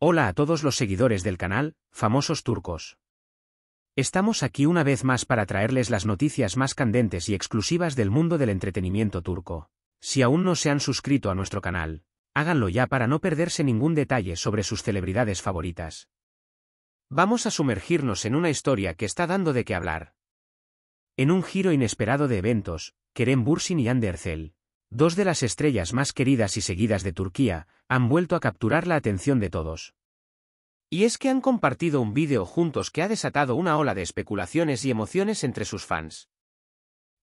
Hola a todos los seguidores del canal, famosos turcos. Estamos aquí una vez más para traerles las noticias más candentes y exclusivas del mundo del entretenimiento turco. Si aún no se han suscrito a nuestro canal, háganlo ya para no perderse ningún detalle sobre sus celebridades favoritas. Vamos a sumergirnos en una historia que está dando de qué hablar. En un giro inesperado de eventos, Kerem Bursin y Ander Dos de las estrellas más queridas y seguidas de Turquía han vuelto a capturar la atención de todos. Y es que han compartido un vídeo juntos que ha desatado una ola de especulaciones y emociones entre sus fans.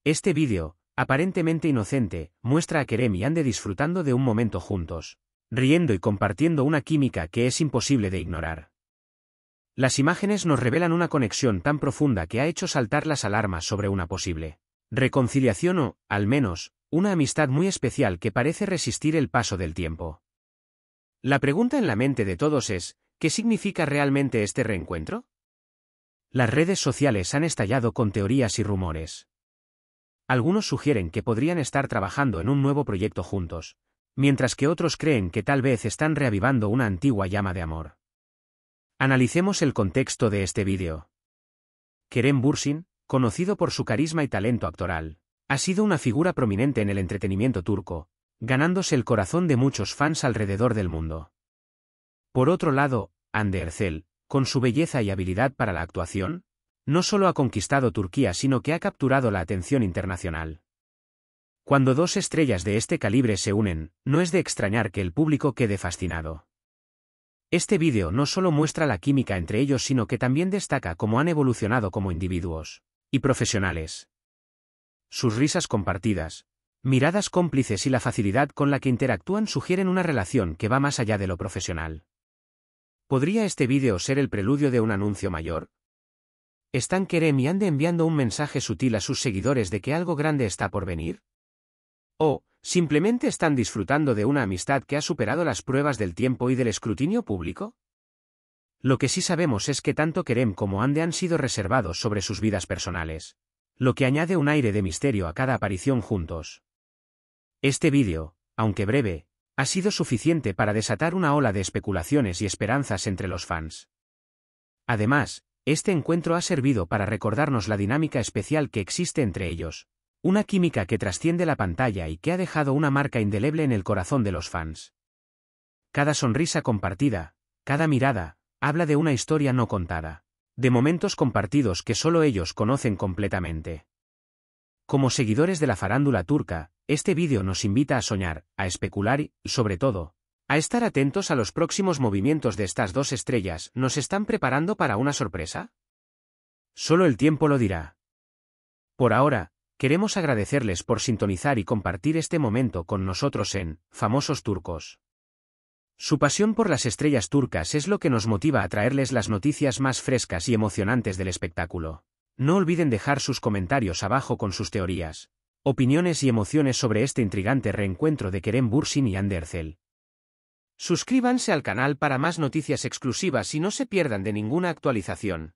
Este vídeo, aparentemente inocente, muestra a Kerem y Ande disfrutando de un momento juntos, riendo y compartiendo una química que es imposible de ignorar. Las imágenes nos revelan una conexión tan profunda que ha hecho saltar las alarmas sobre una posible reconciliación o, al menos, una amistad muy especial que parece resistir el paso del tiempo. La pregunta en la mente de todos es, ¿qué significa realmente este reencuentro? Las redes sociales han estallado con teorías y rumores. Algunos sugieren que podrían estar trabajando en un nuevo proyecto juntos, mientras que otros creen que tal vez están reavivando una antigua llama de amor. Analicemos el contexto de este vídeo. Kerem Bursin, conocido por su carisma y talento actoral, ha sido una figura prominente en el entretenimiento turco, ganándose el corazón de muchos fans alrededor del mundo. Por otro lado, Anderzel, con su belleza y habilidad para la actuación, no solo ha conquistado Turquía sino que ha capturado la atención internacional. Cuando dos estrellas de este calibre se unen, no es de extrañar que el público quede fascinado. Este vídeo no solo muestra la química entre ellos sino que también destaca cómo han evolucionado como individuos y profesionales. Sus risas compartidas, miradas cómplices y la facilidad con la que interactúan sugieren una relación que va más allá de lo profesional. ¿Podría este vídeo ser el preludio de un anuncio mayor? ¿Están Kerem ande enviando un mensaje sutil a sus seguidores de que algo grande está por venir? ¿O, simplemente están disfrutando de una amistad que ha superado las pruebas del tiempo y del escrutinio público? Lo que sí sabemos es que tanto Kerem como Ande han sido reservados sobre sus vidas personales lo que añade un aire de misterio a cada aparición juntos. Este vídeo, aunque breve, ha sido suficiente para desatar una ola de especulaciones y esperanzas entre los fans. Además, este encuentro ha servido para recordarnos la dinámica especial que existe entre ellos, una química que trasciende la pantalla y que ha dejado una marca indeleble en el corazón de los fans. Cada sonrisa compartida, cada mirada, habla de una historia no contada de momentos compartidos que solo ellos conocen completamente. Como seguidores de la farándula turca, este vídeo nos invita a soñar, a especular y, sobre todo, a estar atentos a los próximos movimientos de estas dos estrellas. ¿Nos están preparando para una sorpresa? Solo el tiempo lo dirá. Por ahora, queremos agradecerles por sintonizar y compartir este momento con nosotros en Famosos Turcos. Su pasión por las estrellas turcas es lo que nos motiva a traerles las noticias más frescas y emocionantes del espectáculo. No olviden dejar sus comentarios abajo con sus teorías, opiniones y emociones sobre este intrigante reencuentro de Kerem Bursin y Anderzel. Suscríbanse al canal para más noticias exclusivas y no se pierdan de ninguna actualización.